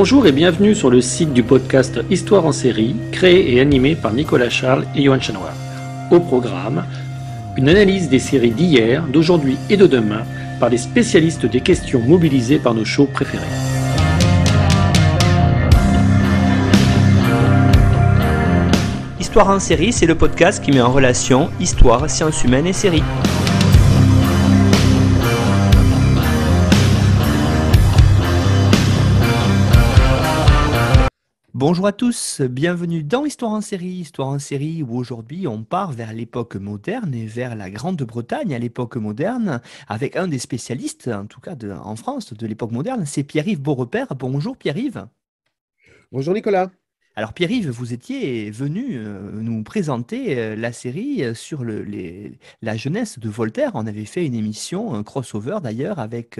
Bonjour et bienvenue sur le site du podcast Histoire en série, créé et animé par Nicolas Charles et Johan Chenoir. Au programme, une analyse des séries d'hier, d'aujourd'hui et de demain par les spécialistes des questions mobilisées par nos shows préférés. Histoire en série, c'est le podcast qui met en relation histoire, sciences humaines et séries. Bonjour à tous, bienvenue dans Histoire en série. Histoire en série où aujourd'hui on part vers l'époque moderne et vers la Grande-Bretagne à l'époque moderne avec un des spécialistes, en tout cas en France, de l'époque moderne, c'est Pierre-Yves Beaurepaire. Bonjour Pierre-Yves. Bonjour Nicolas. Alors Pierre-Yves, vous étiez venu euh, nous présenter euh, la série euh, sur la jeunesse de Voltaire. On avait fait une émission, un crossover d'ailleurs, avec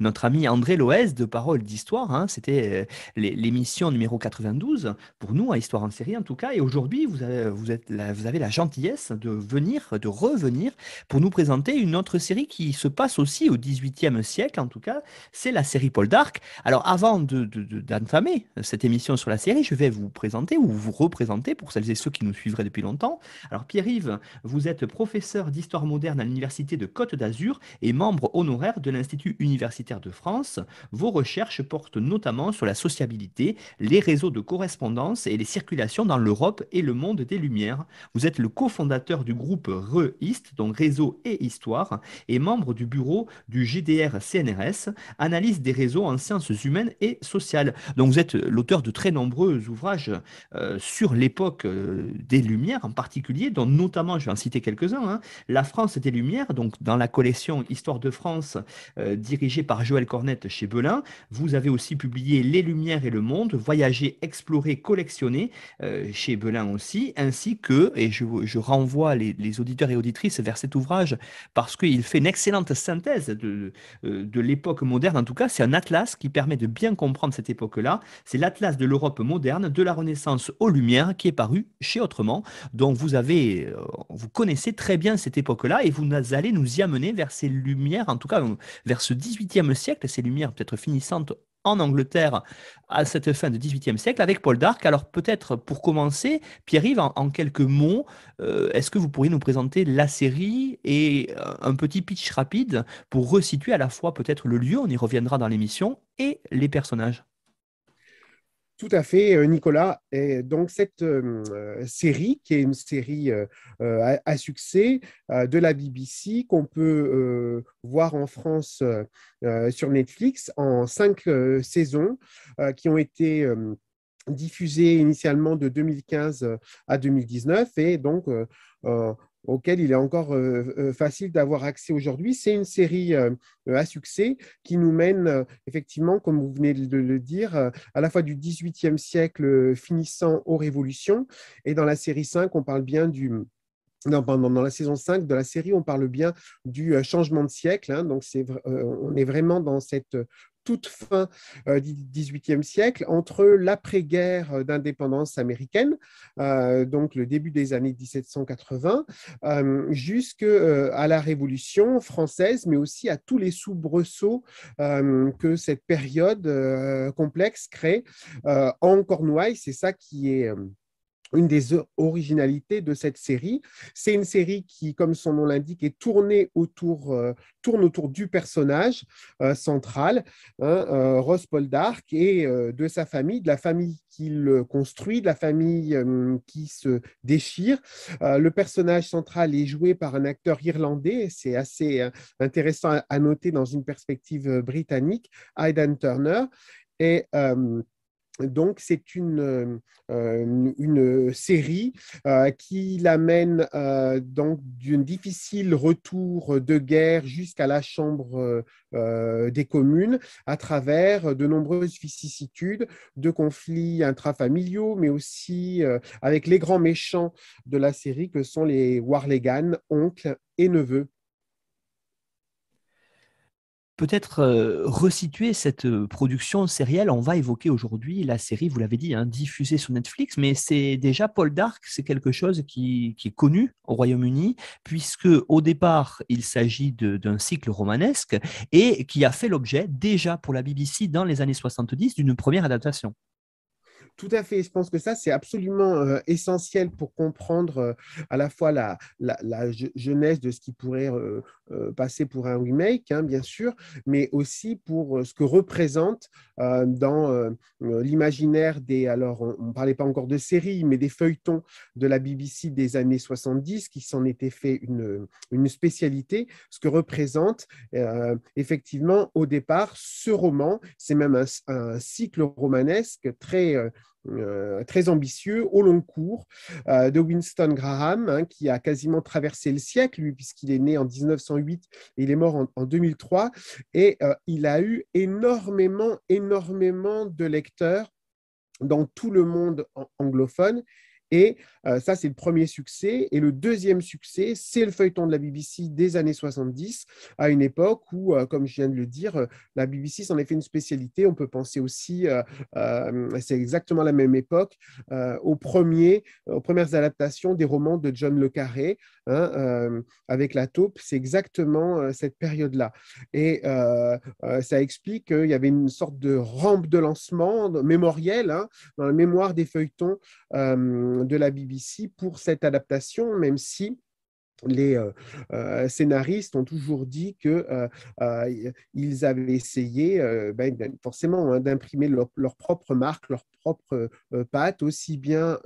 notre ami André Loez de Parole d'Histoire. Hein. C'était l'émission numéro 92 pour nous, à Histoire en série en tout cas. Et aujourd'hui, vous avez, la, avez la gentillesse de venir, de revenir pour nous présenter une autre série qui se passe aussi au 18e siècle en tout cas. C'est la série Paul d'Arc. Alors avant d'entamer de, cette émission sur la série, je vais vous présenter ou vous représenter pour celles et ceux qui nous suivraient depuis longtemps. Alors Pierre-Yves, vous êtes professeur d'histoire moderne à l'Université de Côte d'Azur et membre honoraire de l'Institut universitaire de France. Vos recherches portent notamment sur la sociabilité, les réseaux de correspondance et les circulations dans l'Europe et le monde des Lumières. Vous êtes le cofondateur du groupe re donc Réseau et Histoire, et membre du bureau du GDR-CNRS, Analyse des réseaux en sciences humaines et sociales. Donc vous êtes l'auteur de très nombreux ouvrages euh, sur l'époque euh, des Lumières en particulier, dont notamment, je vais en citer quelques-uns, hein, La France des Lumières, donc dans la collection Histoire de France euh, dirigée par Joël Cornette chez Belin. Vous avez aussi publié Les Lumières et le Monde, Voyager, Explorer, Collectionner chez Belin aussi, ainsi que, et je, renvoie les, les, auditeurs et auditrices vers cet ouvrage parce qu'il fait une excellente synthèse de, de l'époque moderne. En tout cas, c'est un atlas qui permet de bien comprendre cette époque-là. C'est l'atlas de l'Europe moderne, de la Renaissance aux Lumières, qui est paru chez Autrement. Donc vous avez, euh, vous connaissez très bien cette époque-là et vous allez nous y amener vers ces Lumières, en tout cas vers ce 18e siècle, ces Lumières peut-être finissantes en Angleterre à cette fin du 18e siècle avec Paul d'Arc. Alors peut-être pour commencer, Pierre-Yves, en, quelques mots, euh, est-ce que vous pourriez nous présenter la série et euh, un petit pitch rapide pour resituer à la fois peut-être le lieu, on y reviendra dans l'émission, et les personnages tout à fait, euh, Nicolas. Et donc, cette euh, euh, série, qui est une série à, succès de la BBC, qu'on peut voir en France sur Netflix en cinq saisons qui ont été diffusées initialement de 2015 à 2019 et donc auquel il est encore euh, euh, facile d'avoir accès aujourd'hui. C'est une série euh, à succès qui nous mène effectivement, comme vous venez de le dire, à la fois du XVIIIe siècle finissant aux révolutions. Et dans la série 5, on parle bien du, non, dans la saison 5 de la série, on parle bien du changement de siècle. Hein. donc, c'est, on est vraiment dans cette toute fin euh, du XVIIIe siècle, entre l'après-guerre euh, d'indépendance américaine, euh, donc le début des années 1780, jusqu'à la Révolution française, mais aussi à tous les soubresauts que cette période complexe crée en Cornouailles. C'est ça qui est une des originalités de cette série. C'est une série qui, comme son nom l'indique, est tournée autour, euh, tourne autour du personnage euh, central, hein, euh, Ross Poldark, et de sa famille, de la famille qu'il construit, de la famille qui se déchire. le personnage central est joué par un acteur irlandais, c'est assez intéressant à, noter dans une perspective britannique, Aidan Turner. Et donc, c'est une, euh, euh, série euh, qui l'amène donc d'un difficile retour de guerre jusqu'à la Chambre des communes à travers de nombreuses vicissitudes de conflits intrafamiliaux, mais aussi avec les grands méchants de la série que sont les Warlegan, oncles et neveux peut-être euh, resituer cette euh, production sérielle. On va évoquer aujourd'hui la série, vous l'avez dit, hein, diffusée sur Netflix, mais c'est déjà Paul Dark, c'est quelque chose qui, est connu au Royaume-Uni, puisque au départ, il s'agit d'un cycle romanesque et qui a fait l'objet déjà pour la BBC dans les années 70 d'une première adaptation. Tout à fait. Je pense que ça, c'est absolument euh, essentiel pour comprendre à la fois la, la, jeunesse de ce qui pourrait euh, passé pour un remake, hein, bien sûr, mais aussi pour euh, ce que représente euh, dans l'imaginaire des... Alors, on ne parlait pas encore de séries, mais des feuilletons de la BBC des années 70 qui s'en étaient fait une, spécialité, ce que représente effectivement au départ ce roman. C'est même un cycle romanesque très euh, très ambitieux au long cours euh, de Winston Graham, hein, qui a quasiment traversé le siècle, puisqu'il est né en 1908 et il est mort en, 2003. Et euh, il a eu énormément, énormément de lecteurs dans tout le monde anglophone et euh, ça, c'est le premier succès. Et le deuxième succès, c'est le feuilleton de la BBC des années 70, à une époque où, euh, comme je viens de le dire, euh, la BBC s'en est fait une spécialité. On peut penser aussi, c'est exactement la même époque, aux, premiers, aux premières adaptations des romans de John Le Carré, hein, avec La taupe. C'est exactement cette période-là. Et ça explique qu'il y avait une sorte de rampe de lancement mémorielle hein, dans la mémoire des feuilletons. Euh, de la BBC pour cette adaptation, même si les euh, euh, scénaristes ont toujours dit que ils avaient essayé ben, ben, forcément hein, d'imprimer leur, propre marque, leur propre patte, aussi bien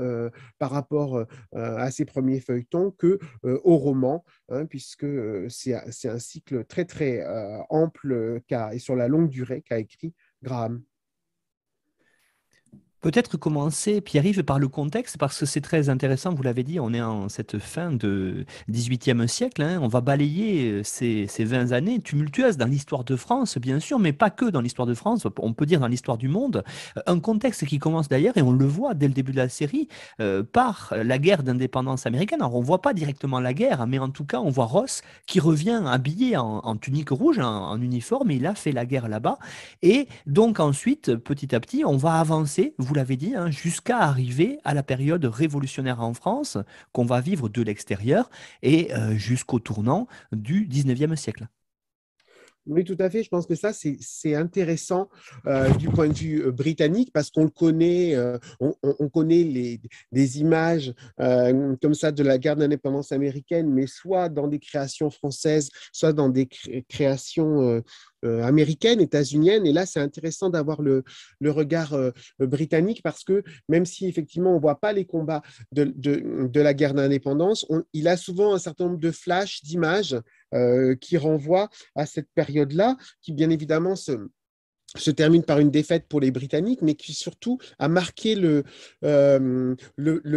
par rapport à ces premiers feuilletons que au roman, hein, puisque c'est, un cycle très très ample et sur la longue durée qu'a écrit Graham. Peut-être commencer, Pierre-Yves, par le contexte, parce que c'est très intéressant, vous l'avez dit, on est en cette fin de 18e siècle, hein, on va balayer euh, ces, 20 années tumultueuses dans l'histoire de France, bien sûr, mais pas que dans l'histoire de France, on peut dire dans l'histoire du monde, euh, un contexte qui commence d'ailleurs, et on le voit dès le début de la série, euh, par la guerre d'indépendance américaine. Alors on ne voit pas directement la guerre, mais en tout cas on voit Ross qui revient habillé en, tunique rouge, en, uniforme, il a fait la guerre là-bas, et donc ensuite, petit à petit, on va avancer vous l'avez dit, hein, jusqu'à arriver à la période révolutionnaire en France qu'on va vivre de l'extérieur et euh, jusqu'au tournant du 19e siècle. Oui, tout à fait. Je pense que ça, c'est intéressant euh, du point de vue euh, britannique parce qu'on le connaît, on, connaît les, des images comme ça de la guerre d'indépendance américaine, mais soit dans des créations françaises, soit dans des créations euh, américaine, états-unienne. Et là, c'est intéressant d'avoir le, regard euh, britannique parce que même si effectivement on voit pas les combats de, la guerre d'indépendance, il a souvent un certain nombre de flashs, d'images euh, qui renvoient à cette période-là, qui bien évidemment se, termine par une défaite pour les Britanniques, mais qui surtout a marqué le,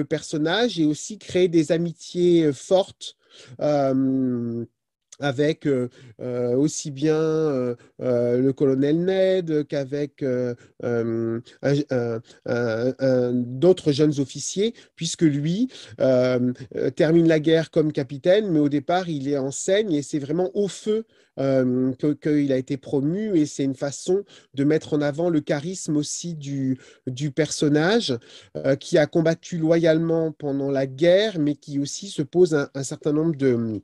personnage et aussi créé des amitiés fortes avec euh, euh, aussi bien euh, le colonel Ned qu'avec d'autres jeunes officiers, puisque lui termine la guerre comme capitaine, mais au départ, il est enseigne et c'est vraiment au feu qu'il a été promu et c'est une façon de mettre en avant le charisme aussi du, du personnage qui a combattu loyalement pendant la guerre mais qui aussi se pose un certain nombre de,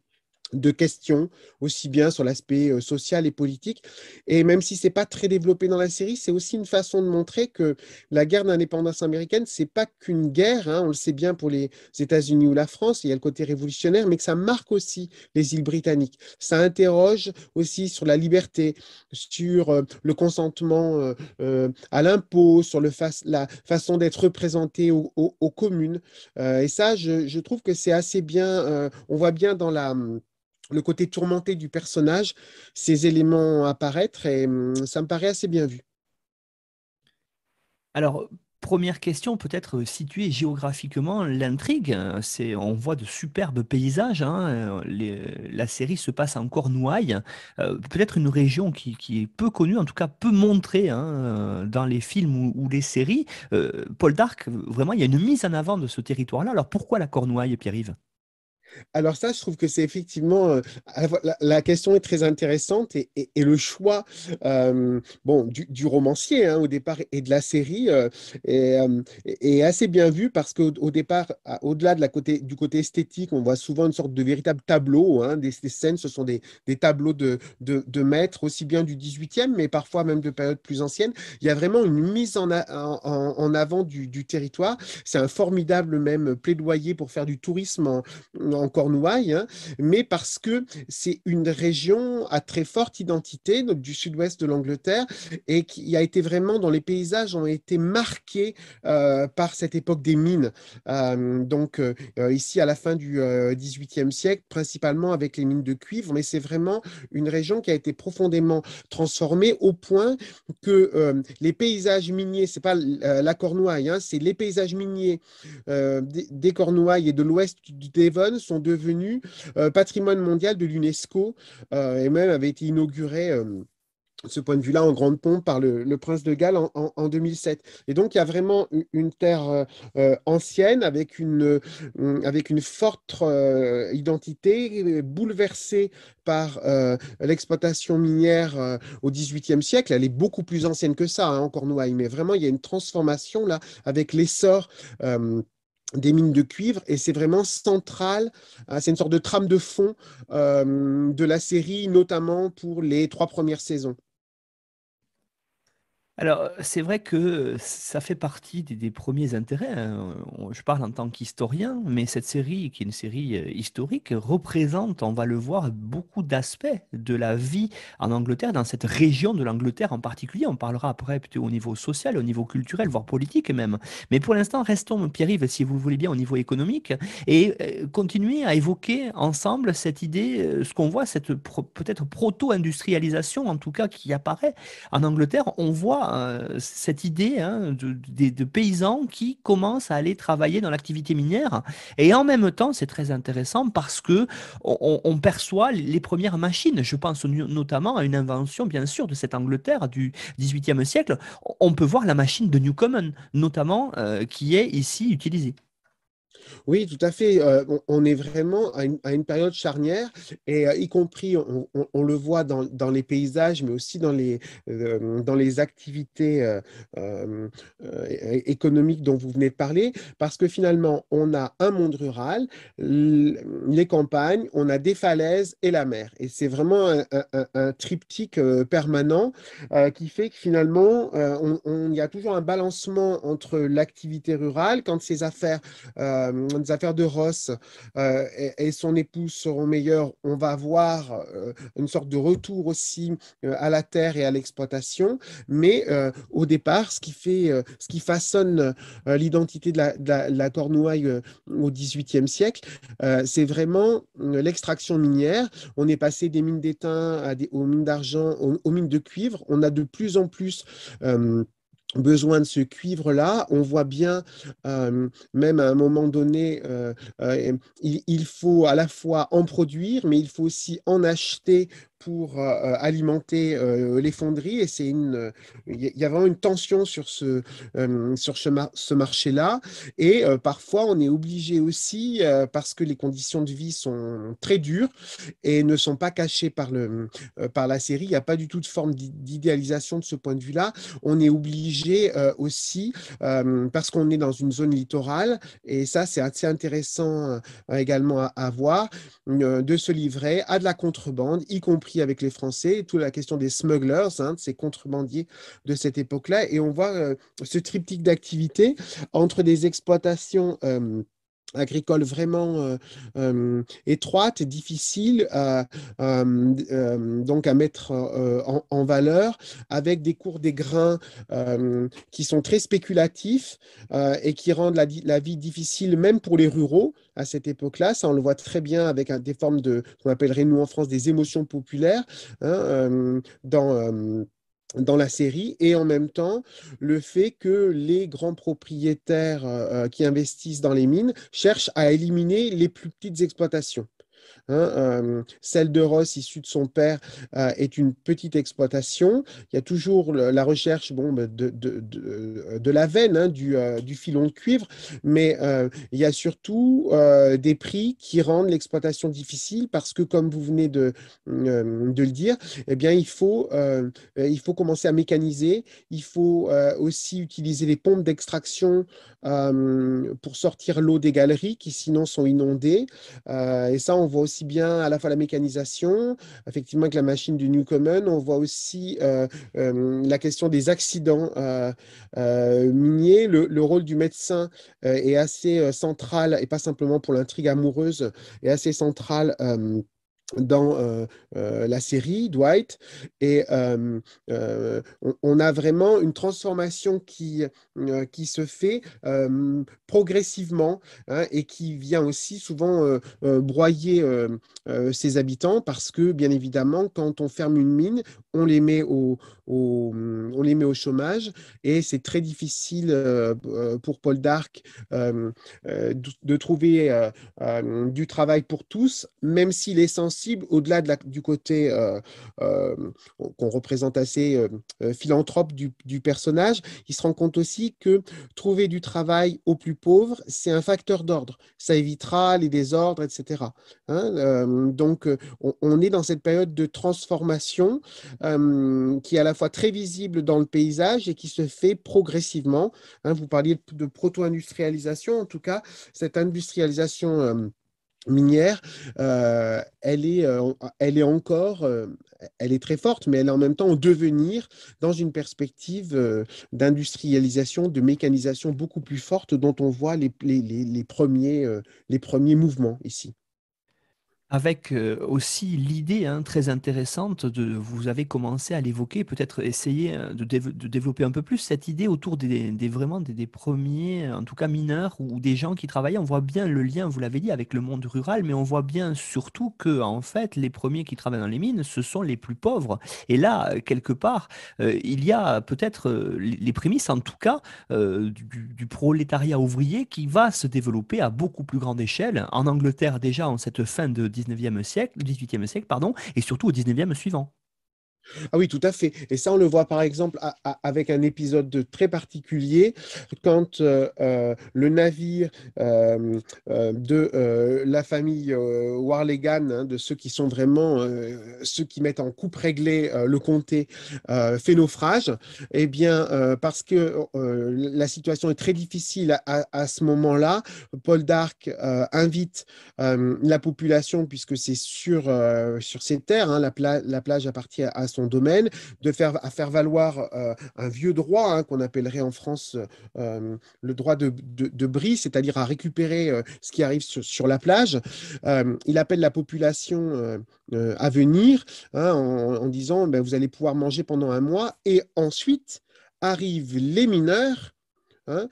de questions, aussi bien sur l'aspect euh, social et politique. Et même si ce n'est pas très développé dans la série, c'est aussi une façon de montrer que la guerre d'indépendance américaine, ce n'est pas qu'une guerre, hein, on le sait bien pour les États-Unis ou la France, il y a le côté révolutionnaire, mais que ça marque aussi les îles britanniques. Ça interroge aussi sur la liberté, sur euh, le consentement euh, à l'impôt, sur le la façon d'être représenté aux, communes. et ça, je, je trouve que c'est assez bien, on voit bien dans la le côté tourmenté du personnage, ces éléments apparaître et hum, ça me paraît assez bien vu. Alors, première question, peut-être euh, située géographiquement l'intrigue. Hein, c'est, on voit de superbes paysages. Hein, euh, la série se passe en Cornouailles, euh, peut-être une région qui, est peu connue, en tout cas peu montrée hein, dans les films ou, les séries. Paul Dark, vraiment, il y a une mise en avant de ce territoire-là. Alors pourquoi la Cornouaille, Pierre-Yves alors ça, je trouve que c'est effectivement euh, la, question est très intéressante et, le choix euh, bon du, romancier hein, au départ et de la série euh, est, assez bien vu parce qu'au au départ, au-delà de la côté du côté esthétique, on voit souvent une sorte de véritable tableau. Hein. des, scènes, ce sont des, des tableaux de, de, maîtres aussi bien du 18e, mais parfois même de périodes plus anciennes. Il y a vraiment une mise en, en, avant du, territoire. C'est un formidable même plaidoyer pour faire du tourisme en en Cornouailles, hein, mais parce que c'est une région à très forte identité donc du sud-ouest de l'Angleterre et qui a été vraiment dans les paysages ont été marqués euh, par cette époque des mines. Euh, donc euh, ici à la fin du XVIIIe siècle, principalement avec les mines de cuivre, mais c'est vraiment une région qui a été profondément transformée au point que les paysages miniers, c'est pas la Cornouaille, hein, c'est les paysages miniers des Cornouailles et de l'ouest du Devon sont devenus euh, patrimoine mondial de l'UNESCO euh, et même avait été inauguré euh, ce point de vue-là en grande pompe par le, prince de Galles en, 2007. Et donc il y a vraiment une terre ancienne avec une, avec une forte identité bouleversée par l'exploitation minière au XVIIIe siècle. Elle est beaucoup plus ancienne que ça hein, en Cornouailles, mais vraiment il y a une transformation là avec l'essor des mines de cuivre et c'est vraiment central, euh, c'est une sorte de trame de fond euh, de la série, notamment pour les trois premières saisons. Alors, euh, c'est vrai que euh, ça fait partie des, premiers intérêts. Hein. Je parle en tant qu'historien, mais cette série, qui est une série euh, historique, représente, on va le voir, beaucoup d'aspects de la vie en Angleterre, dans cette région de l'Angleterre en particulier. On parlera après peut-être au niveau social, au niveau culturel, voire politique même. Mais pour l'instant, restons, Pierre-Yves, si vous voulez bien, au niveau économique, et continuer à évoquer ensemble cette idée, ce qu'on voit, cette peut-être proto-industrialisation, en tout cas, qui apparaît en Angleterre, on voit euh, cette idée hein, de, paysans qui commencent à aller travailler dans l'activité minière. Et en même temps, c'est très intéressant parce que on, perçoit les premières machines. Je pense notamment à une invention, bien sûr, de cette Angleterre du XVIIIe siècle. On peut voir la machine de Newcomen, notamment, euh, qui est ici utilisée. Oui, tout à fait. Euh, on, est vraiment à une, période charnière, et euh, y compris, on, le voit dans, les paysages, mais aussi dans les, euh, activités économiques dont vous venez de parler, parce que finalement, on a un monde rural, les campagnes, on a des falaises et la mer. Et c'est vraiment un, triptyque permanent qui fait que finalement, il y a toujours un balancement entre l'activité rurale, quand ces affaires... Les euh, affaires de Ross euh, et, son épouse seront meilleures, on va voir euh, une sorte de retour aussi à la terre et à l'exploitation. Mais au départ, ce qui, fait, ce qui façonne l'identité de la, Cornouaille au XVIIIe siècle, c'est vraiment l'extraction minière. On est passé des mines d'étain aux mines d'argent, aux, mines de cuivre. On a de plus en plus besoin de ce cuivre-là. On voit bien, euh, même à un moment donné, euh, euh, il, faut à la fois en produire, mais il faut aussi en acheter pour euh, euh, alimenter euh, les fonderies et c'est une il y a vraiment une tension sur ce sur ce, ce, marché là et parfois on est obligé aussi parce que les conditions de vie sont très dures et ne sont pas cachées par le par la série il n'y a pas du tout de forme d'idéalisation de ce point de vue là on est obligé aussi parce qu'on est dans une zone littorale et ça c'est assez intéressant également à voir de se livrer à de la contrebande y compris avec les Français, toute la question des smugglers, hein, de ces contrebandiers de cette époque-là. Et on voit euh, ce triptyque d'activité entre des exploitations. Euh, agricole vraiment euh, euh, étroite et difficile à, euh, donc à mettre en, valeur avec des cours des grains qui sont très spéculatifs et qui rendent la, vie difficile même pour les ruraux à cette époque-là. Ça, on le voit très bien avec des formes de, qu'on appellerait nous en France, des émotions populaires hein, dans dans la série et en même temps le fait que les grands propriétaires euh, euh, qui investissent dans les mines cherchent à éliminer les plus petites exploitations. Hein, euh, celle de Ross, issue de son père, euh, est une petite exploitation. Il y a toujours la recherche bon, ben, de, de, de, euh, de la veine, hein, du, du, filon de cuivre, mais il y a surtout des prix qui rendent l'exploitation difficile parce que, comme vous venez de, le dire, eh bien, il faut, il faut commencer à mécaniser, il faut aussi utiliser les pompes d'extraction pour sortir l'eau des galeries qui sinon sont inondées. et ça, on voit aussi bien à la fois la mécanisation, effectivement, que la machine du new Newcomen. On voit aussi euh, euh, la question des accidents euh, miniers. Le, le, rôle du médecin est assez central, et pas simplement pour l'intrigue amoureuse, est assez central dans euh, euh, la série Dwight et euh, on, a vraiment une transformation qui, qui se fait progressivement hein, et qui vient aussi souvent broyer ses habitants parce que bien évidemment quand on ferme une mine on les met au, on les met au chômage et c'est très difficile euh, euh, pour Paul Darc euh, de trouver du travail pour tous, même s'il est sensible au-delà du côté qu'on représente assez philanthrope du, personnage. Il se rend compte aussi que trouver du travail aux plus pauvres, c'est un facteur d'ordre. Ça évitera les désordres, etc. Hein, donc, on, est dans cette période de transformation qui à la fois très visible dans le paysage et qui se fait progressivement. Hein, vous parliez de proto-industrialisation, en tout cas, cette industrialisation euh, minière, euh, elle, est, euh, elle est encore, elle est très forte, mais elle est en même temps en devenir dans une perspective d'industrialisation, de mécanisation beaucoup plus forte dont on voit les premiers, les premiers mouvements ici avec euh, aussi l'idée hein, très intéressante de, vous avez commencé à l'évoquer, peut-être essayer euh, de, développer un peu plus cette idée autour des, vraiment des, premiers, en tout cas mineurs ou, des gens qui travaillaient. On voit bien le lien, vous l'avez dit, avec le monde rural, mais on voit bien surtout que en fait les premiers qui travaillent dans les mines, ce sont les plus pauvres. Et là, euh, quelque part, il y a peut-être les prémices, en tout cas, du prolétariat ouvrier qui va se développer à beaucoup plus grande échelle. En Angleterre déjà en cette fin de 19e siècle, 18e siècle, pardon, et surtout au 19e suivant. Ah oui, tout à fait. Et ça, on le voit par exemple avec un épisode très particulier quand euh, euh, le navire euh, de la famille Warlegan, hein, de ceux qui sont vraiment ceux qui mettent en coupe réglée le comté, fait naufrage. Eh bien, parce que la situation est très difficile à, ce moment-là, Paul Dark invite la population, puisque c'est sur, sur ses terres, hein, la, la plage appartient à son domaine, de faire, à faire valoir euh, un vieux droit hein, qu'on appellerait en France euh, le droit de, de, bris, c'est-à-dire à récupérer euh, ce qui arrive sur, la plage. il appelle la population à venir hein, en, disant ben, vous allez pouvoir manger pendant un mois et ensuite arrivent les mineurs hein,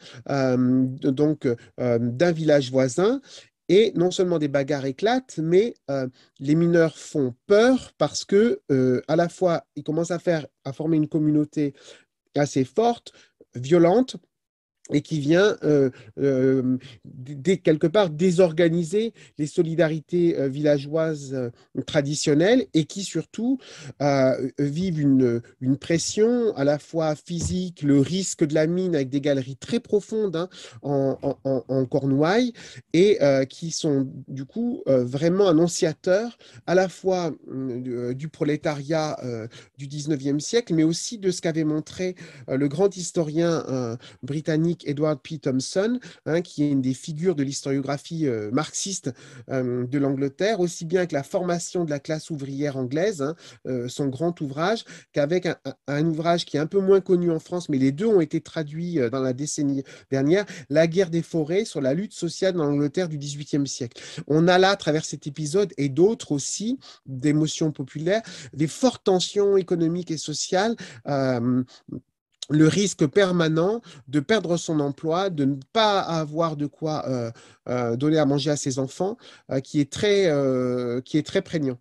donc d'un village voisin et non seulement des bagarres éclatent, mais euh, les mineurs font peur parce que, euh, à la fois, ils commencent à, faire, à former une communauté assez forte, violente, et qui vient euh, euh, dès, quelque part désorganiser les solidarités euh, villageoises traditionnelles et qui surtout vivent une, pression à la fois physique, le risque de la mine avec des galeries très profondes hein, en, en, Cornouailles et qui sont du coup vraiment annonciateurs à la fois du prolétariat du 19e siècle mais aussi de ce qu'avait montré le grand historien britannique Edward P. Thompson, hein, qui est une des figures de l'historiographie euh, marxiste euh, de l'Angleterre, aussi bien avec la formation de la classe ouvrière anglaise, hein, euh, son grand ouvrage, qu'avec un, ouvrage qui est un peu moins connu en France, mais les deux ont été traduits dans la décennie dernière, La guerre des forêts sur la lutte sociale dans l'Angleterre du XVIIIe siècle. On a là, à travers cet épisode et d'autres aussi, d'émotions populaires, des fortes tensions économiques et sociales le risque permanent de perdre son emploi, de ne pas avoir de quoi euh, euh, donner à manger à ses enfants, euh, qui, est très, qui est très prégnant.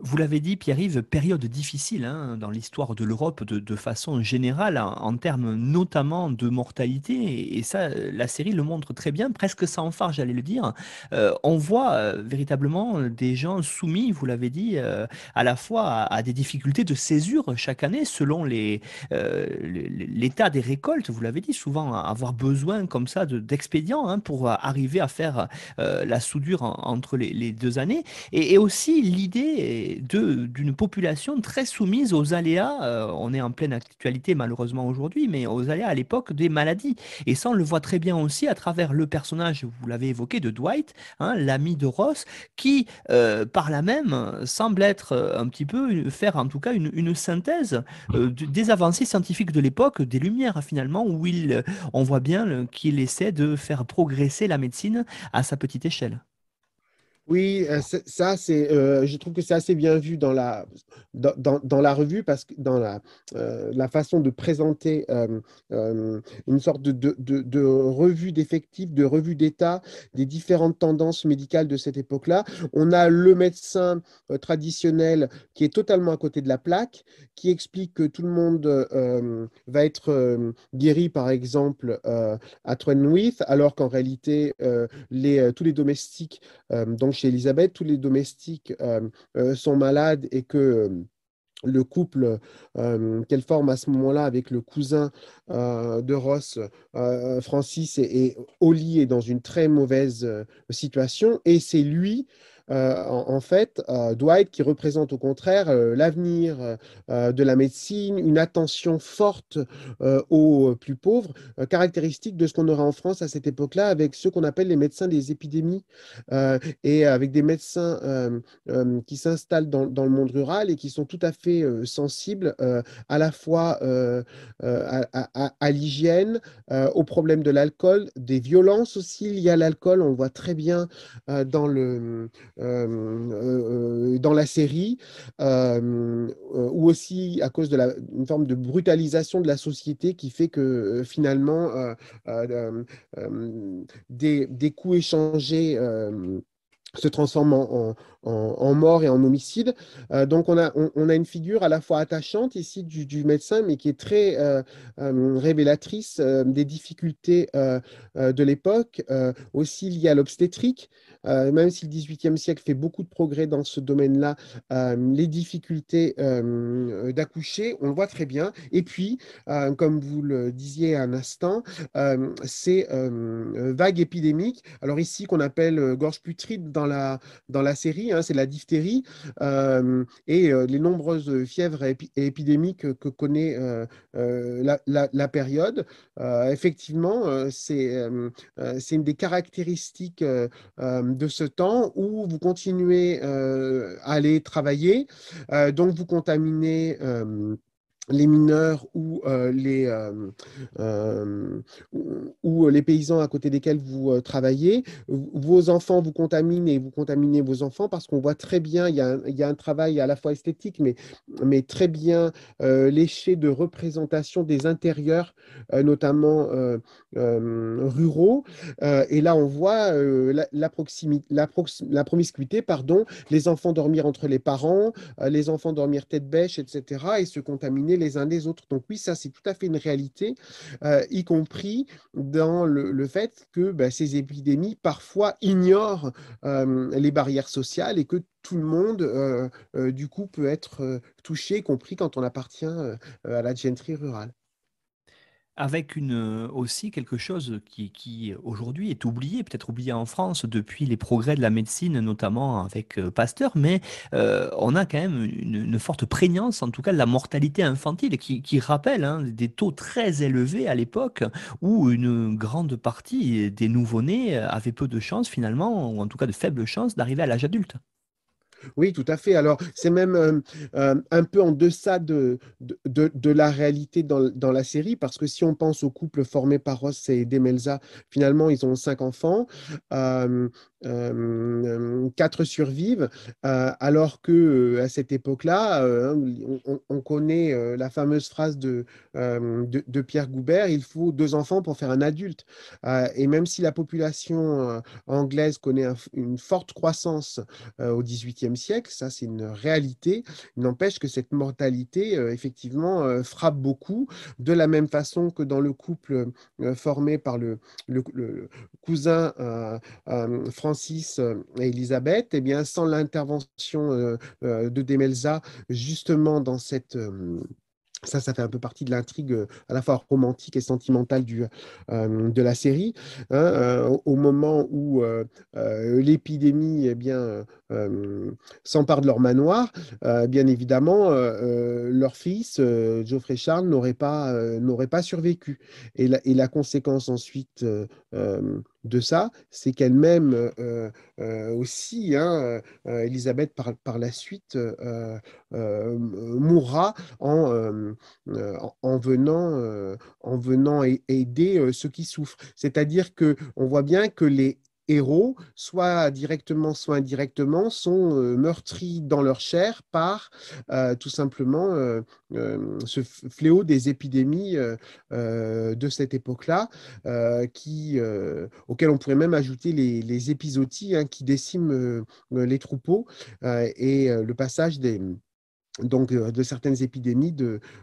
Vous l'avez dit, Pierre-Yves, période difficile hein, dans l'histoire de l'Europe de, façon générale, en, termes notamment de mortalité, et, ça, la série le montre très bien, presque sans phare, j'allais le dire. Euh, on voit euh, véritablement des gens soumis, vous l'avez dit, euh, à la fois à, des difficultés de césure chaque année, selon l'état des récoltes, vous l'avez dit, souvent avoir besoin comme ça d'expédients hein, pour arriver à faire la soudure entre les, deux années, et, et aussi l'idée d'une population très soumise aux aléas, euh, on est en pleine actualité malheureusement aujourd'hui, mais aux aléas à l'époque des maladies. Et ça, on le voit très bien aussi à travers le personnage, vous l'avez évoqué, de Dwight, hein, l'ami de Ross, qui, euh, par là même, semble être euh, un petit peu, faire en tout cas une, synthèse des avancées scientifiques de l'époque, des Lumières finalement, où il, on voit bien qu'il essaie de faire progresser la médecine à sa petite échelle. Oui, euh, ça, c'est, euh, je trouve que c'est assez bien vu dans la, dans, dans, la revue, parce que dans la, euh, la façon de présenter une sorte de, de, de, revue d'effectifs, de revue d'état des différentes tendances médicales de cette époque-là. On a le médecin traditionnel qui est totalement à côté de la plaque, qui explique que tout le monde va être guéri, par exemple, à Trenwith, alors qu'en réalité, les, tous les domestiques, donc chez Elisabeth, tous les domestiques euh, euh, sont malades et que euh, le couple qu'elle forme à ce moment-là avec le cousin de Ross, Francis, et, et Oli est dans une très mauvaise situation. Et c'est lui euh, en, en, fait, euh, Dwight qui représente au contraire euh, l'avenir de la médecine, une attention forte aux plus pauvres, caractéristique de ce qu'on aurait en France à cette époque-là avec ce qu'on appelle les médecins des épidémies et avec des médecins qui s'installent dans, le monde rural et qui sont tout à fait sensibles à la fois à, à l'hygiène, aux problème de l'alcool, des violences aussi liées à l'alcool. On le voit très bien dans le, euh, euh, euh, dans la série, ou aussi à cause de la, forme de brutalisation de la société qui fait que finalement des, des, coups échangés se transforment en, en, mort et en homicide. Euh, donc on a, on, a une figure à la fois attachante ici du, médecin, mais qui est très euh, euh, révélatrice des difficultés de l'époque, aussi liées à l'obstétrique. même si le XVIIIe siècle fait beaucoup de progrès dans ce domaine-là, les difficultés d'accoucher, on le voit très bien. Et puis, comme vous le disiez un instant, ces vagues épidémiques, alors ici qu'on appelle gorge putride dans la, dans la série, Hein, c'est la diphtérie euh, et euh, les nombreuses fièvres épidémiques que, connaît euh, la, la, période. effectivement, c'est une des caractéristiques de ce temps où vous continuez à aller travailler, donc vous contaminez les mineurs ou, euh, les, euh, euh, ou les paysans à côté desquels vous travaillez, vos enfants vous contaminent et vous contaminez vos enfants parce qu'on voit très bien, il y, a un, travail à la fois esthétique, mais, mais très bien léché de représentation des intérieurs, notamment ruraux. et là, on voit la, proximité, la, promiscuité, pardon, les enfants dormir entre les parents, les enfants dormir tête bêche, etc., et se contaminer les uns des autres. Donc oui, ça c'est tout à fait une réalité, euh, y compris dans le, fait que ben, ces épidémies parfois ignorent euh, les barrières sociales et que tout le monde, euh, du coup, peut être touché, y compris quand on appartient à la gentry rurale avec une, euh, aussi quelque chose qui, aujourd'hui est oublié, peut-être oublié en France depuis les progrès de la médecine, notamment avec euh, Pasteur, mais euh, on a quand même une, forte prégnance, en tout cas, de la mortalité infantile qui, rappelle hein, des taux très élevés à l'époque où une grande partie des nouveau-nés avaient peu de chances finalement, ou en tout cas de faibles chances d'arriver à l'âge adulte. Oui, tout à fait. Alors, c'est même euh, euh, un peu en deçà de, de, la réalité dans, la série, parce que si on pense au couple formé par Ross et Demelza, finalement, ils ont cinq enfants. Euh, euh, quatre survivent, euh, alors que euh, à cette époque-là, hein, on, connaît la fameuse phrase de, de, Pierre Goubert, il faut deux enfants pour faire un adulte. et même si la population anglaise connaît une forte croissance au XVIIIe siècle, ça c'est une réalité, n'empêche que cette mortalité, effectivement, frappe beaucoup, de la même façon que dans le couple formé par le, le, le cousin français Francis euh, et Elisabeth, et eh bien, sans l'intervention euh, euh, de Demelza, justement dans cette ça, ça fait un peu partie de l'intrigue à la fois romantique et sentimentale du, de la série. Hein, au moment où l'épidémie et eh bien s'empare de leur manoir, bien évidemment, leur fils, Geoffrey Charles, n'aurait pas, n'aurait pas survécu. Et la, et la conséquence ensuite de ça, c'est qu'elle-même euh, euh, aussi, hein, euh, Elisabeth par, la suite mourra en, en venant, en venant aider ceux qui souffrent. C'est-à-dire que on voit bien que les héros, soit directement, soit indirectement, sont euh, meurtris dans leur chair par euh, tout simplement euh, ce fléau des épidémies de cette époque-là, qui, auquel on pourrait même ajouter les, les hein, qui déciment les troupeaux et le passage des donc de certaines épidémies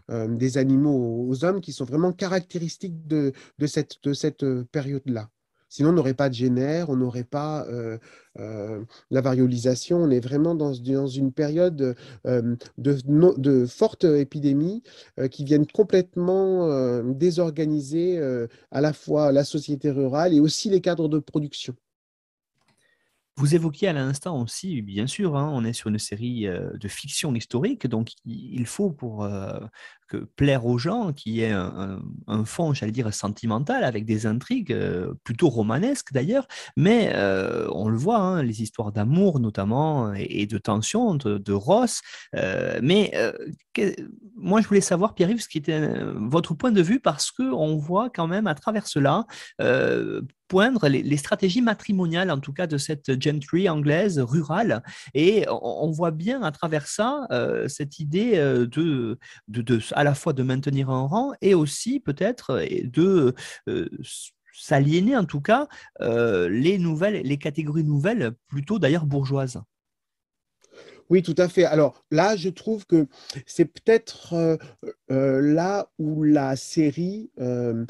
des animaux aux hommes qui sont vraiment caractéristiques de cette période-là. Sinon, on n'aurait pas de génère, on n'aurait pas euh, euh, la variolisation. On est vraiment dans, dans une période euh, de, de, forte épidémie qui viennent complètement désorganiser à la fois la société rurale et aussi les cadres de production. Vous évoquiez à l'instant aussi, bien sûr, hein, on est sur une série euh, de fiction historique, donc il faut pour euh, que plaire aux gens qu'il y ait un, fond, j'allais dire, sentimental, avec des intrigues euh, plutôt romanesques d'ailleurs, mais on le voit, hein, les histoires d'amour notamment et, de tension, de, Ross. mais moi, je voulais savoir, Pierre-Yves, ce qui était votre point de vue, parce qu'on voit quand même à travers cela poindre les, stratégies matrimoniales, en tout cas de cette gentry anglaise rurale. Et on, voit bien à travers ça euh, cette idée euh, de, à la fois de maintenir un rang et aussi peut-être de euh, s'aliéner en tout cas les nouvelles, les catégories nouvelles, plutôt d'ailleurs bourgeoises. Oui, tout à fait. Alors là, je trouve que c'est peut-être euh, euh, là où la série, euh,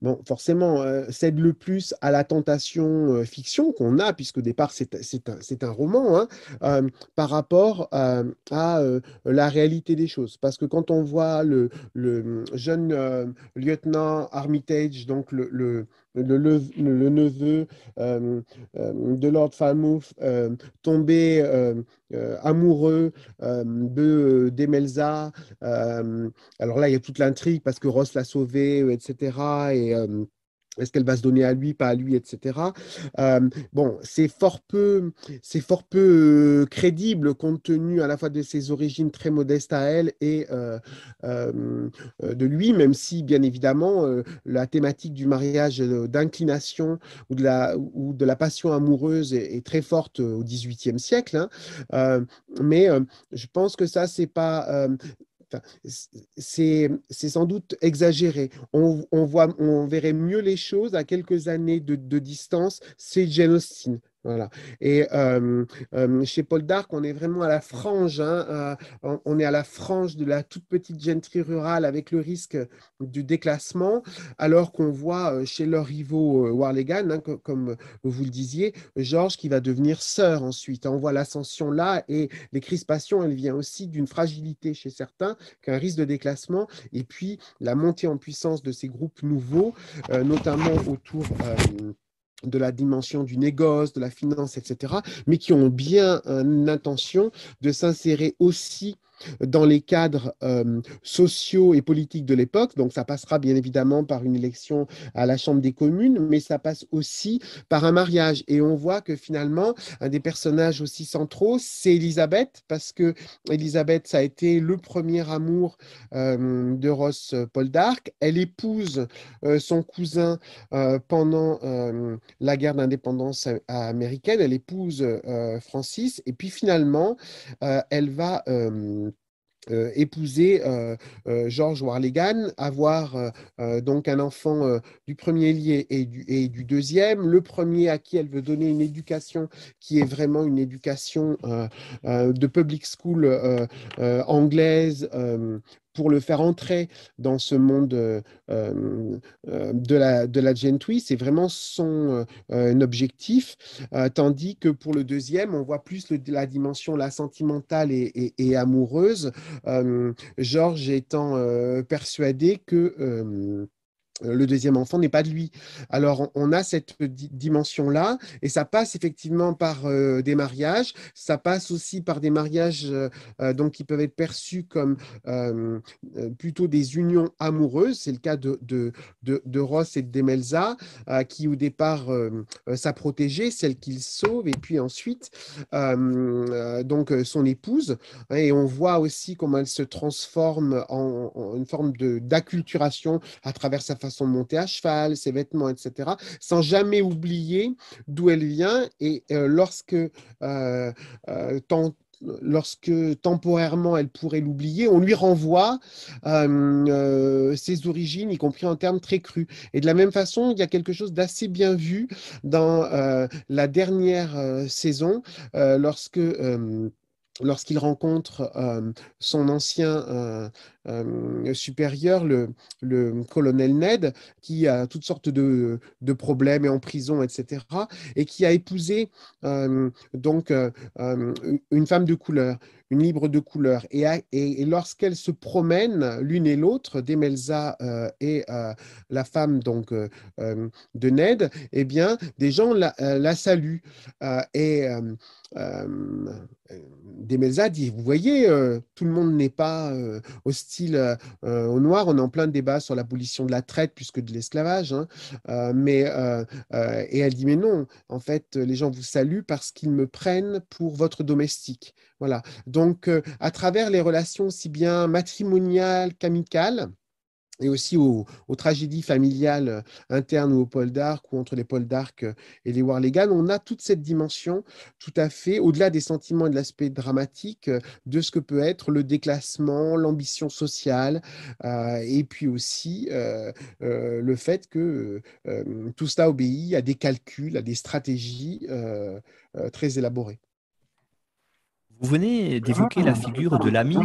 bon, forcément, cède le plus à la tentation fiction qu'on a, puisque au départ, c'est un, roman, hein, par rapport à la réalité des choses. Parce que quand on voit le, jeune lieutenant Armitage, donc le le, neveu euh, euh, de Lord Falmouth euh, tombé amoureux de d'Emelza. alors là, il y a toute l'intrigue parce que Ross l'a sauvé, etc. Et est-ce qu'elle va se donner à lui, pas à lui, etc. Euh, bon, c'est fort peu, c'est fort peu euh, crédible compte tenu à la fois de ses origines très modestes à elle et euh, de lui, même si bien évidemment la thématique du mariage d'inclination ou de la ou de la passion amoureuse est, très forte au XVIIIe siècle. Hein. mais je pense que ça c'est pas c'est sans doute exagéré. On, verrait mieux les choses à quelques années de, distance, c'est Jane voilà. Et chez Paul Dark, on est vraiment à la frange. Hein, euh, on, est à la frange de la toute petite gentry rurale avec le risque du déclassement, alors qu'on voit euh, chez leurs rivaux euh, Warlegan, hein, comme vous le disiez, Georges qui va devenir sœur ensuite. On voit l'ascension là et les crispations, elle vient aussi d'une fragilité chez certains, qu'un risque de déclassement, et puis la montée en puissance de ces groupes nouveaux, notamment autour de la dimension du négoce, de la finance, etc., mais qui ont bien euh, l'intention de s'insérer aussi dans les cadres euh, sociaux et politiques de l'époque. Donc ça passera bien évidemment par une élection à la Chambre des communes, mais ça passe aussi par un mariage. Et on voit que finalement, un des personnages aussi centraux, c'est Elisabeth, parce que Elisabeth, ça a été le premier amour euh, de Ross euh, Paul d'Arc. Elle épouse son cousin pendant la guerre d'indépendance américaine. Elle épouse Francis. Et puis finalement, elle va... Euh, épouser euh, euh, George Warlegan, avoir donc un enfant du premier lié et du, et du, deuxième, le premier à qui elle veut donner une éducation qui est vraiment une éducation de public school anglaise pour le faire entrer dans ce monde euh, euh, de, la, de la Gen c'est vraiment son euh, objectif, tandis que pour le deuxième, on voit plus le, la dimension la sentimentale et, et amoureuse, Georges étant persuadé que... Euh, le deuxième enfant n'est pas de lui. Alors on a cette dimension-là, et ça passe effectivement par euh, des mariages, ça passe aussi par des mariages euh, donc, qui peuvent être perçus comme plutôt des unions amoureuses, c'est le cas de, de, Ross et de Demelza, qui au départ sa protégée, celle qu'il sauve, et puis ensuite donc son épouse, et on voit aussi comment elle se transforme en, une forme d'acculturation à travers sa façon son montée à cheval, ses vêtements, etc., sans jamais oublier d'où elle vient. Et euh, lorsque, euh, euh, tant, lorsque temporairement elle pourrait l'oublier, on lui renvoie ses origines, y compris en termes très crus. Et de la même façon, il y a quelque chose d'assez bien vu dans la dernière saison, lorsque lorsqu'il rencontre son ancien supérieur, le, colonel Ned, qui a toutes sortes de, problèmes et en prison, etc., et qui a épousé donc une femme de couleur, une libre de couleur. Et, et, lorsqu'elles se promènent l'une et l'autre, Demelza et la femme donc de Ned, eh bien, des gens la, la saluent. et euh, euh, Demelza dit, vous voyez, euh, tout le monde n'est pas hostile aux Noirs. On est en plein débat sur l'abolition de la traite puisque de l'esclavage. Hein. mais, et elle dit, mais non, en fait, les gens vous saluent parce qu'ils me prennent pour votre domestique. Voilà. Donc, à travers les relations si bien matrimoniales qu'amicales, et aussi aux, tragédies familiales euh, internes ou aux pôles d'arc ou entre les pôles d'arc euh, et les Warlegan, on a toute cette dimension tout à fait, au-delà des sentiments et de l'aspect dramatique, euh, de ce que peut être le déclassement, l'ambition sociale, et puis aussi le fait que tout cela obéit à des calculs, à des stratégies très élaborées. Vous venez d'évoquer la figure de l'ami